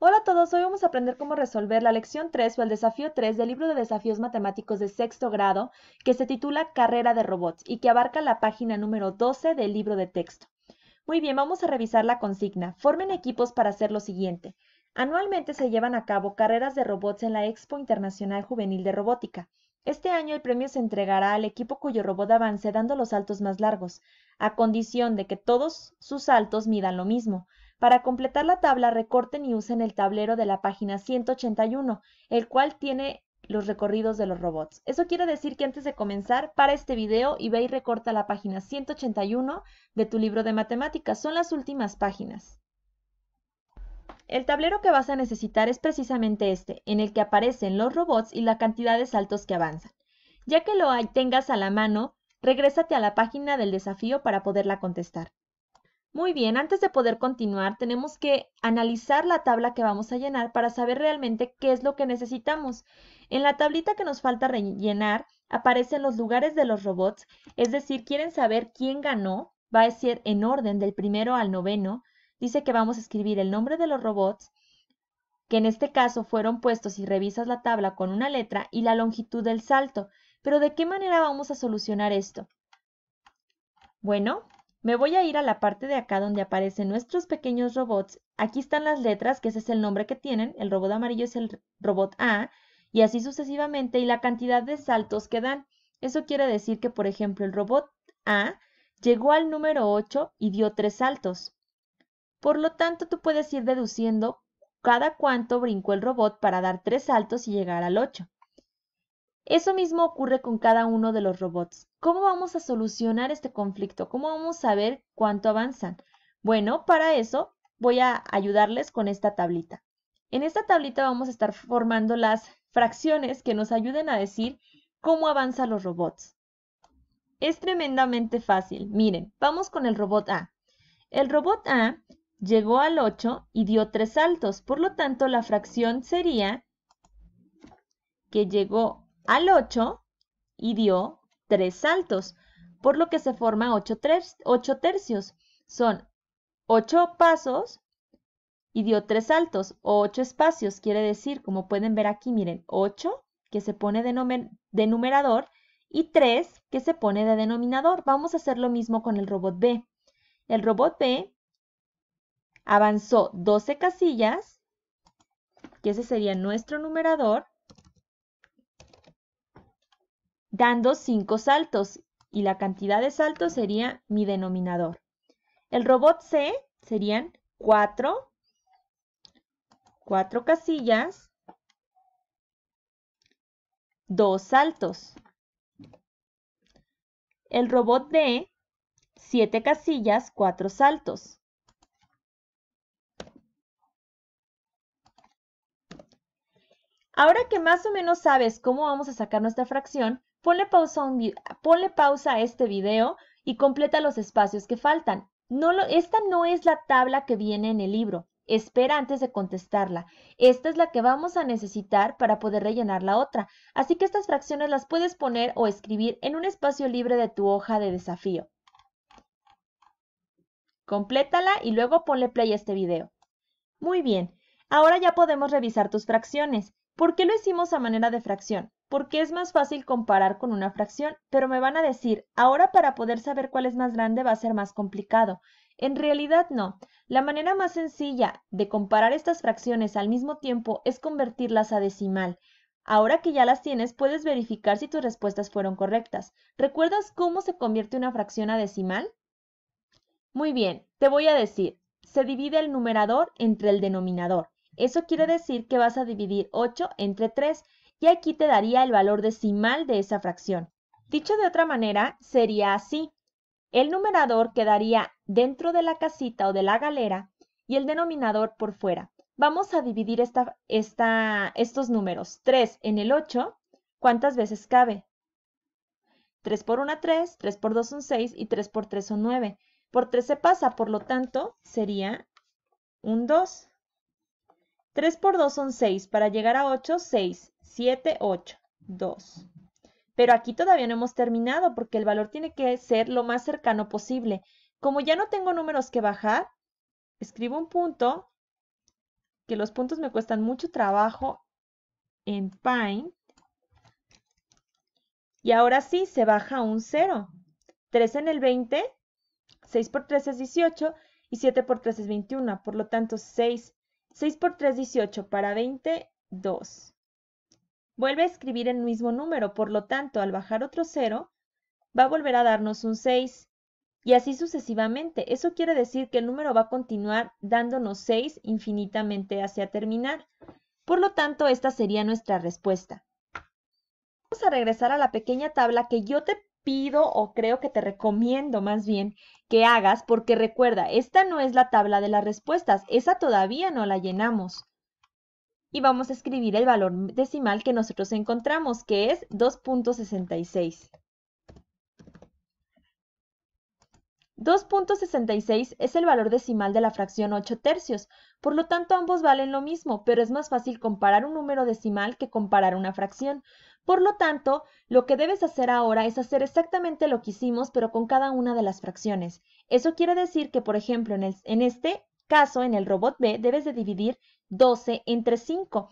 Hola a todos, hoy vamos a aprender cómo resolver la lección 3 o el desafío 3 del libro de desafíos matemáticos de sexto grado que se titula Carrera de Robots y que abarca la página número 12 del libro de texto. Muy bien, vamos a revisar la consigna. Formen equipos para hacer lo siguiente. Anualmente se llevan a cabo carreras de robots en la Expo Internacional Juvenil de Robótica. Este año el premio se entregará al equipo cuyo robot avance dando los saltos más largos, a condición de que todos sus saltos midan lo mismo. Para completar la tabla, recorten y usen el tablero de la página 181, el cual tiene los recorridos de los robots. Eso quiere decir que antes de comenzar, para este video y ve y recorta la página 181 de tu libro de matemáticas. Son las últimas páginas. El tablero que vas a necesitar es precisamente este, en el que aparecen los robots y la cantidad de saltos que avanzan. Ya que lo tengas a la mano, regrésate a la página del desafío para poderla contestar. Muy bien, antes de poder continuar, tenemos que analizar la tabla que vamos a llenar para saber realmente qué es lo que necesitamos. En la tablita que nos falta rellenar aparecen los lugares de los robots, es decir, quieren saber quién ganó, va a decir en orden del primero al noveno. Dice que vamos a escribir el nombre de los robots, que en este caso fueron puestos y revisas la tabla con una letra, y la longitud del salto. Pero ¿de qué manera vamos a solucionar esto? Bueno, me voy a ir a la parte de acá donde aparecen nuestros pequeños robots. Aquí están las letras, que ese es el nombre que tienen. El robot amarillo es el robot A y así sucesivamente y la cantidad de saltos que dan. Eso quiere decir que, por ejemplo, el robot A llegó al número 8 y dio tres saltos. Por lo tanto, tú puedes ir deduciendo cada cuánto brincó el robot para dar tres saltos y llegar al 8. Eso mismo ocurre con cada uno de los robots. ¿Cómo vamos a solucionar este conflicto? ¿Cómo vamos a ver cuánto avanzan? Bueno, para eso voy a ayudarles con esta tablita. En esta tablita vamos a estar formando las fracciones que nos ayuden a decir cómo avanzan los robots. Es tremendamente fácil. Miren, vamos con el robot A. El robot A llegó al 8 y dio tres saltos, por lo tanto la fracción sería que llegó al 8 y dio 3 saltos, por lo que se forma 8, tercios. Son 8 pasos y dio 3 saltos o 8 espacios, quiere decir, como pueden ver aquí, miren, 8 que se pone de numerador y 3 que se pone de denominador. Vamos a hacer lo mismo con el robot B. El robot B avanzó 12 casillas, que ese sería nuestro numerador, dando 5 saltos y la cantidad de saltos sería mi denominador. El robot C serían 4, 4 casillas, 2 saltos. El robot D, 7 casillas, 4 saltos. Ahora que más o menos sabes cómo vamos a sacar nuestra fracción, Ponle pausa, a este video y completa los espacios que faltan. esta no es la tabla que viene en el libro. Espera antes de contestarla. Esta es la que vamos a necesitar para poder rellenar la otra. Así que estas fracciones las puedes poner o escribir en un espacio libre de tu hoja de desafío. Complétala y luego ponle play a este video. Muy bien, ahora ya podemos revisar tus fracciones. ¿Por qué lo hicimos a manera de fracción? porque es más fácil comparar con una fracción, pero me van a decir, ahora para poder saber cuál es más grande va a ser más complicado. En realidad no. La manera más sencilla de comparar estas fracciones al mismo tiempo es convertirlas a decimal. Ahora que ya las tienes, puedes verificar si tus respuestas fueron correctas. ¿Recuerdas cómo se convierte una fracción a decimal? Muy bien, te voy a decir, se divide el numerador entre el denominador. Eso quiere decir que vas a dividir 8 entre 3 y aquí te daría el valor decimal de esa fracción. Dicho de otra manera, sería así. El numerador quedaría dentro de la casita o de la galera y el denominador por fuera. Vamos a dividir estos números. 3 en el 8, ¿cuántas veces cabe? 3 por 1, 3, 3 por 2 son 6 y 3 por 3 son 9. Por 3 se pasa, por lo tanto, sería un 2. 3 por 2 son 6. Para llegar a 8, 6, 7, 8, 2. Pero aquí todavía no hemos terminado porque el valor tiene que ser lo más cercano posible. Como ya no tengo números que bajar, escribo un punto, que los puntos me cuestan mucho trabajo en Paint. Y ahora sí, se baja un 0. 3 en el 20, 6 por 3 es 18 y 7 por 3 es 21. Por lo tanto, 6 6 por 3, 18. Para 20, 2. Vuelve a escribir el mismo número, por lo tanto, al bajar otro 0, va a volver a darnos un 6. Y así sucesivamente. Eso quiere decir que el número va a continuar dándonos 6 infinitamente hacia terminar. Por lo tanto, esta sería nuestra respuesta. Vamos a regresar a la pequeña tabla que yo te pido o creo que te recomiendo más bien que hagas, porque recuerda, esta no es la tabla de las respuestas, esa todavía no la llenamos. Y vamos a escribir el valor decimal que nosotros encontramos, que es 2.66. 2.66 es el valor decimal de la fracción 8 tercios, por lo tanto ambos valen lo mismo, pero es más fácil comparar un número decimal que comparar una fracción, por lo tanto, lo que debes hacer ahora es hacer exactamente lo que hicimos, pero con cada una de las fracciones. Eso quiere decir que, por ejemplo, en, este caso, en el robot B, debes de dividir 12 entre 5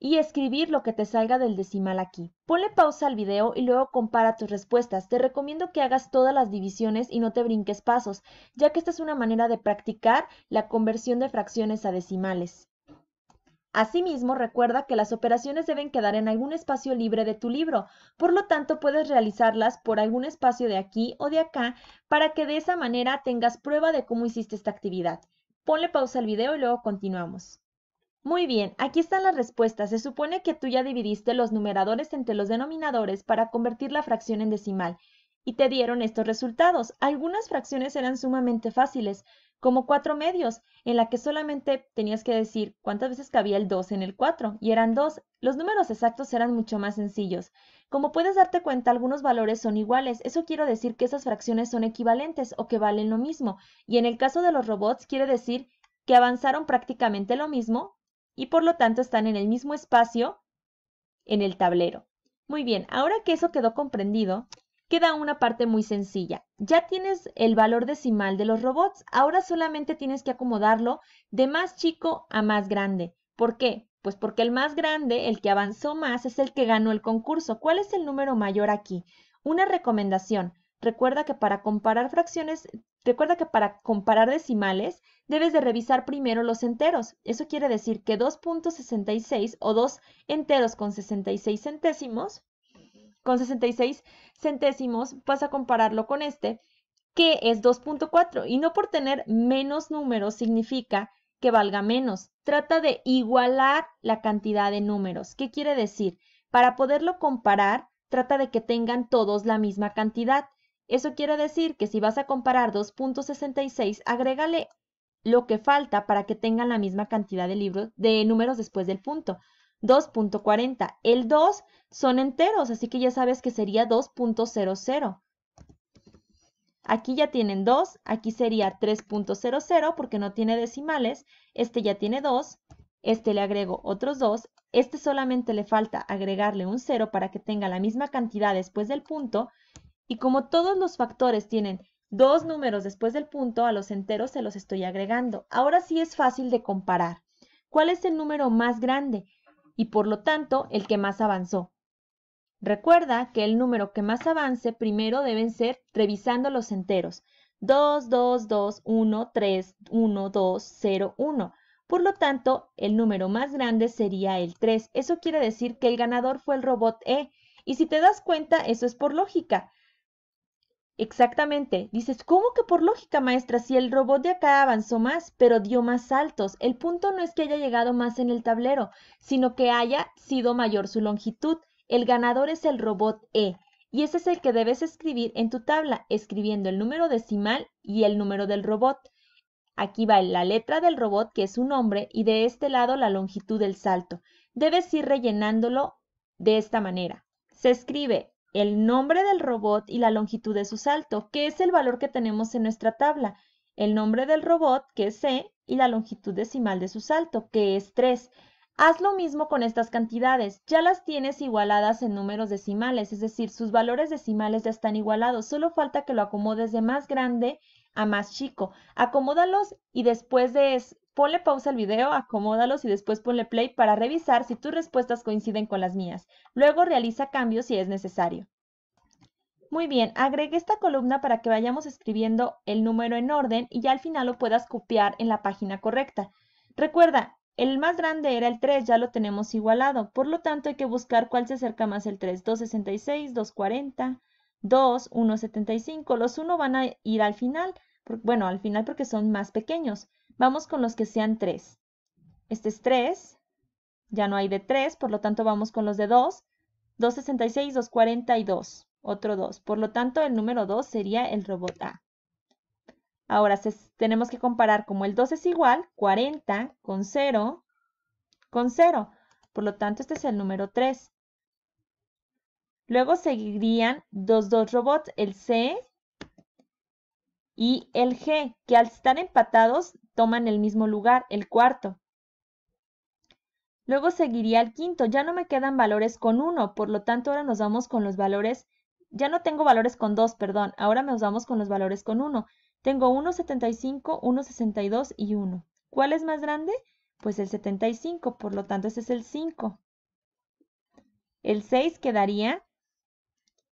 y escribir lo que te salga del decimal aquí. Ponle pausa al video y luego compara tus respuestas. Te recomiendo que hagas todas las divisiones y no te brinques pasos, ya que esta es una manera de practicar la conversión de fracciones a decimales. Asimismo, recuerda que las operaciones deben quedar en algún espacio libre de tu libro, por lo tanto puedes realizarlas por algún espacio de aquí o de acá para que de esa manera tengas prueba de cómo hiciste esta actividad. Ponle pausa al video y luego continuamos. Muy bien, aquí están las respuestas. Se supone que tú ya dividiste los numeradores entre los denominadores para convertir la fracción en decimal y te dieron estos resultados. Algunas fracciones eran sumamente fáciles, como cuatro medios, en la que solamente tenías que decir cuántas veces cabía el 2 en el 4, y eran dos. Los números exactos eran mucho más sencillos. Como puedes darte cuenta, algunos valores son iguales. Eso quiere decir que esas fracciones son equivalentes o que valen lo mismo. Y en el caso de los robots, quiere decir que avanzaron prácticamente lo mismo y por lo tanto están en el mismo espacio en el tablero. Muy bien, ahora que eso quedó comprendido, queda una parte muy sencilla. Ya tienes el valor decimal de los robots, ahora solamente tienes que acomodarlo de más chico a más grande. ¿Por qué? Pues porque el más grande, el que avanzó más, es el que ganó el concurso. ¿Cuál es el número mayor aquí? Una recomendación. Recuerda que para comparar fracciones, recuerda que para comparar decimales debes de revisar primero los enteros. Eso quiere decir que 2.66 o 2 enteros con 66 centésimos con 66 centésimos, vas a compararlo con este, que es 2.4. Y no por tener menos números significa que valga menos. Trata de igualar la cantidad de números. ¿Qué quiere decir? Para poderlo comparar, trata de que tengan todos la misma cantidad. Eso quiere decir que si vas a comparar 2.66, agrégale lo que falta para que tengan la misma cantidad de libros de números después del punto. 2.40. El 2 son enteros, así que ya sabes que sería 2.00. Aquí ya tienen 2, aquí sería 3.00 porque no tiene decimales, este ya tiene 2, este le agrego otros 2, este solamente le falta agregarle un 0 para que tenga la misma cantidad después del punto, y como todos los factores tienen dos números después del punto, a los enteros se los estoy agregando. Ahora sí es fácil de comparar. ¿Cuál es el número más grande? y por lo tanto el que más avanzó. Recuerda que el número que más avance primero deben ser revisando los enteros 2, 2, 2, 1, 3, 1, 2, 0, 1. Por lo tanto, el número más grande sería el 3. Eso quiere decir que el ganador fue el robot E. Y si te das cuenta, eso es por lógica. Exactamente. Dices, ¿cómo que por lógica, maestra? Si el robot de acá avanzó más, pero dio más saltos. El punto no es que haya llegado más en el tablero, sino que haya sido mayor su longitud. El ganador es el robot E, y ese es el que debes escribir en tu tabla, escribiendo el número decimal y el número del robot. Aquí va la letra del robot, que es su nombre, y de este lado la longitud del salto. Debes ir rellenándolo de esta manera. Se escribe el nombre del robot y la longitud de su salto, que es el valor que tenemos en nuestra tabla, el nombre del robot, que es C, y la longitud decimal de su salto, que es 3. Haz lo mismo con estas cantidades, ya las tienes igualadas en números decimales, es decir, sus valores decimales ya están igualados, solo falta que lo acomodes de más grande a más chico. Acomódalos y después de Ponle pausa al video, acomódalos y después ponle play para revisar si tus respuestas coinciden con las mías. Luego realiza cambios si es necesario. Muy bien, agregue esta columna para que vayamos escribiendo el número en orden y ya al final lo puedas copiar en la página correcta. Recuerda, el más grande era el 3, ya lo tenemos igualado, por lo tanto hay que buscar cuál se acerca más el 3, 266, 240, 2, 175, los 1 van a ir al final, bueno, al final porque son más pequeños. Vamos con los que sean 3. Este es 3, ya no hay de 3, por lo tanto vamos con los de 2. 266, 242, otro 2. Por lo tanto, el número 2 sería el robot A. Ahora tenemos que comparar como el 2 es igual, 40 con 0, con 0. Por lo tanto, este es el número 3. Luego seguirían dos, dos robots, el C y el G, que al estar empatados toman el mismo lugar, el cuarto. Luego seguiría el quinto, ya no me quedan valores con 1, por lo tanto ahora nos vamos con los valores, ya no tengo valores con 2, perdón, ahora nos vamos con los valores con 1. Tengo 1,75, 1,62 y 1. ¿Cuál es más grande? Pues el 75, por lo tanto ese es el 5. El 6 quedaría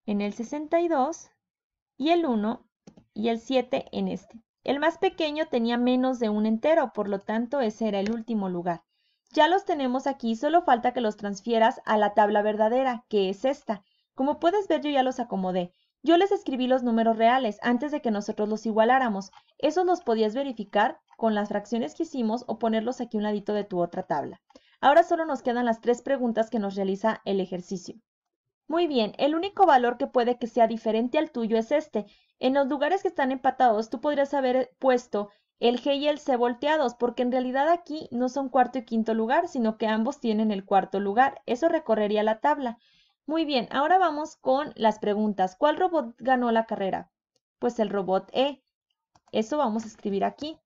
en el 62 y el 1 y el 7 en este. El más pequeño tenía menos de un entero, por lo tanto ese era el último lugar. Ya los tenemos aquí, solo falta que los transfieras a la tabla verdadera, que es esta. Como puedes ver yo ya los acomodé. Yo les escribí los números reales antes de que nosotros los igualáramos. Eso los podías verificar con las fracciones que hicimos o ponerlos aquí un ladito de tu otra tabla. Ahora solo nos quedan las tres preguntas que nos realiza el ejercicio. Muy bien, el único valor que puede que sea diferente al tuyo es este. En los lugares que están empatados, tú podrías haber puesto el G y el C volteados, porque en realidad aquí no son cuarto y quinto lugar, sino que ambos tienen el cuarto lugar. Eso recorrería la tabla. Muy bien, ahora vamos con las preguntas. ¿Cuál robot ganó la carrera? Pues el robot E. Eso vamos a escribir aquí.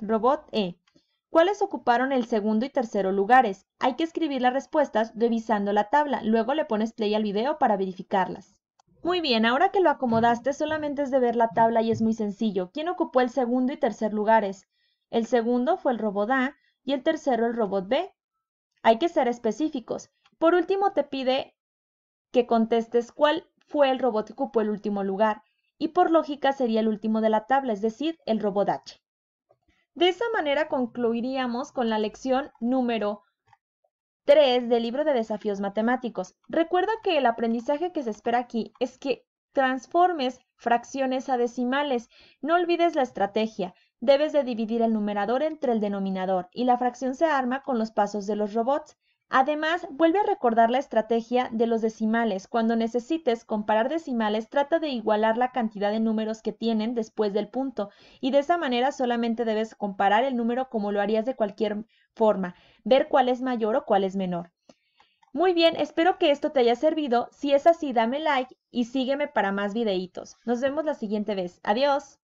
Robot E. ¿Cuáles ocuparon el segundo y tercero lugares? Hay que escribir las respuestas revisando la tabla, luego le pones play al video para verificarlas. Muy bien, ahora que lo acomodaste solamente es de ver la tabla y es muy sencillo. ¿Quién ocupó el segundo y tercer lugares? El segundo fue el robot A y el tercero el robot B. Hay que ser específicos. Por último te pide que contestes cuál fue el robot que ocupó el último lugar y por lógica sería el último de la tabla, es decir, el robot H. De esa manera concluiríamos con la lección número 3 del libro de desafíos matemáticos. Recuerda que el aprendizaje que se espera aquí es que transformes fracciones a decimales. No olvides la estrategia. Debes de dividir el numerador entre el denominador y la fracción se arma con los pasos de los robots. Además, vuelve a recordar la estrategia de los decimales. Cuando necesites comparar decimales, trata de igualar la cantidad de números que tienen después del punto y de esa manera solamente debes comparar el número como lo harías de cualquier forma, ver cuál es mayor o cuál es menor. Muy bien, espero que esto te haya servido. Si es así, dame like y sígueme para más videitos. Nos vemos la siguiente vez. Adiós.